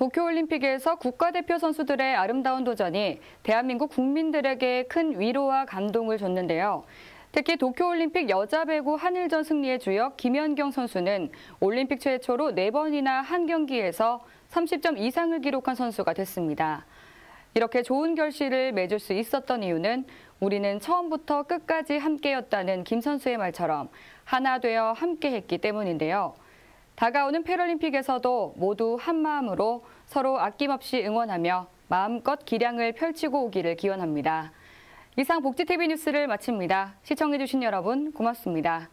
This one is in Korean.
도쿄올림픽에서 국가대표 선수들의 아름다운 도전이 대한민국 국민들에게 큰 위로와 감동을 줬는데요. 특히 도쿄올림픽 여자 배구 한일전 승리의 주역 김연경 선수는 올림픽 최초로 4번이나 한 경기에서 30점 이상을 기록한 선수가 됐습니다. 이렇게 좋은 결실을 맺을 수 있었던 이유는 우리는 처음부터 끝까지 함께였다는 김 선수의 말처럼 하나 되어 함께했기 때문인데요. 다가오는 패럴림픽에서도 모두 한마음으로 서로 아낌없이 응원하며 마음껏 기량을 펼치고 오기를 기원합니다. 이상 복지TV 뉴스를 마칩니다. 시청해주신 여러분 고맙습니다.